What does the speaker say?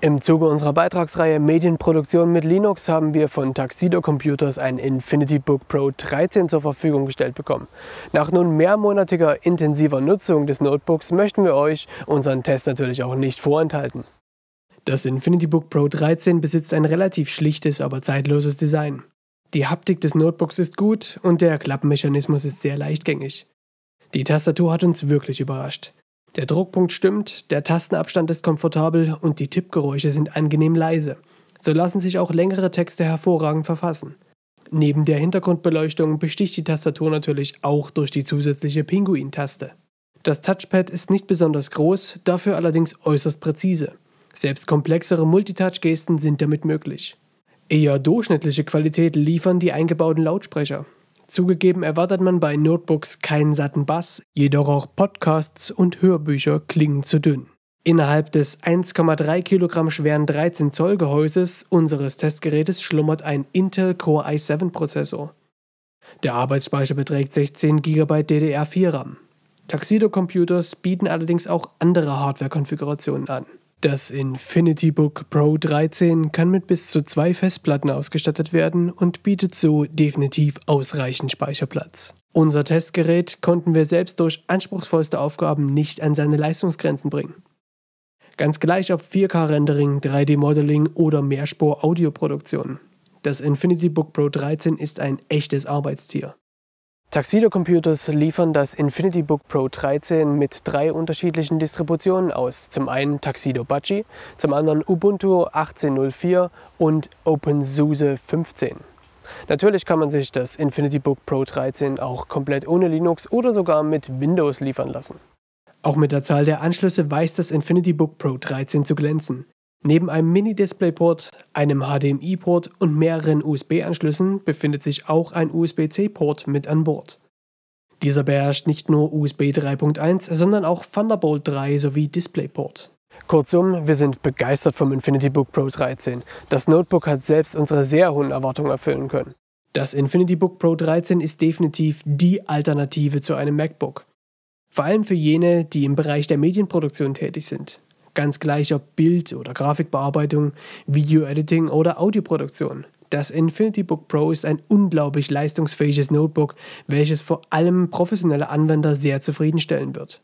Im Zuge unserer Beitragsreihe Medienproduktion mit Linux haben wir von Taxido Computers ein Infinity Book Pro 13 zur Verfügung gestellt bekommen. Nach nun mehrmonatiger intensiver Nutzung des Notebooks möchten wir euch unseren Test natürlich auch nicht vorenthalten. Das Infinity Book Pro 13 besitzt ein relativ schlichtes, aber zeitloses Design. Die Haptik des Notebooks ist gut und der Klappmechanismus ist sehr leichtgängig. Die Tastatur hat uns wirklich überrascht. Der Druckpunkt stimmt, der Tastenabstand ist komfortabel und die Tippgeräusche sind angenehm leise. So lassen sich auch längere Texte hervorragend verfassen. Neben der Hintergrundbeleuchtung besticht die Tastatur natürlich auch durch die zusätzliche Pinguin-Taste. Das Touchpad ist nicht besonders groß, dafür allerdings äußerst präzise. Selbst komplexere Multitouch-Gesten sind damit möglich. Eher durchschnittliche Qualität liefern die eingebauten Lautsprecher. Zugegeben erwartet man bei Notebooks keinen satten Bass, jedoch auch Podcasts und Hörbücher klingen zu dünn. Innerhalb des 1,3 Kilogramm schweren 13 Zoll Gehäuses unseres Testgerätes schlummert ein Intel Core i7 Prozessor. Der Arbeitsspeicher beträgt 16 GB DDR4 RAM. Tuxedo Computers bieten allerdings auch andere Hardware-Konfigurationen an. Das Infinity Book Pro 13 kann mit bis zu zwei Festplatten ausgestattet werden und bietet so definitiv ausreichend Speicherplatz. Unser Testgerät konnten wir selbst durch anspruchsvollste Aufgaben nicht an seine Leistungsgrenzen bringen. Ganz gleich ob 4K-Rendering, 3D-Modeling oder Mehrspur-Audioproduktion. Das Infinity Book Pro 13 ist ein echtes Arbeitstier. Taxido Computers liefern das Infinity Book Pro 13 mit drei unterschiedlichen Distributionen aus. Zum einen Taxido Budgie, zum anderen Ubuntu 18.04 und OpenSUSE 15. Natürlich kann man sich das Infinity Book Pro 13 auch komplett ohne Linux oder sogar mit Windows liefern lassen. Auch mit der Zahl der Anschlüsse weiß das Infinity Book Pro 13 zu glänzen. Neben einem mini displayport einem HDMI-Port und mehreren USB-Anschlüssen befindet sich auch ein USB-C-Port mit an Bord. Dieser beherrscht nicht nur USB 3.1, sondern auch Thunderbolt 3 sowie DisplayPort. Kurzum, wir sind begeistert vom Infinity Book Pro 13. Das Notebook hat selbst unsere sehr hohen Erwartungen erfüllen können. Das Infinity Book Pro 13 ist definitiv die Alternative zu einem MacBook. Vor allem für jene, die im Bereich der Medienproduktion tätig sind. Ganz gleich ob Bild- oder Grafikbearbeitung, Video-Editing oder Audioproduktion. Das Infinity Book Pro ist ein unglaublich leistungsfähiges Notebook, welches vor allem professionelle Anwender sehr zufriedenstellen wird.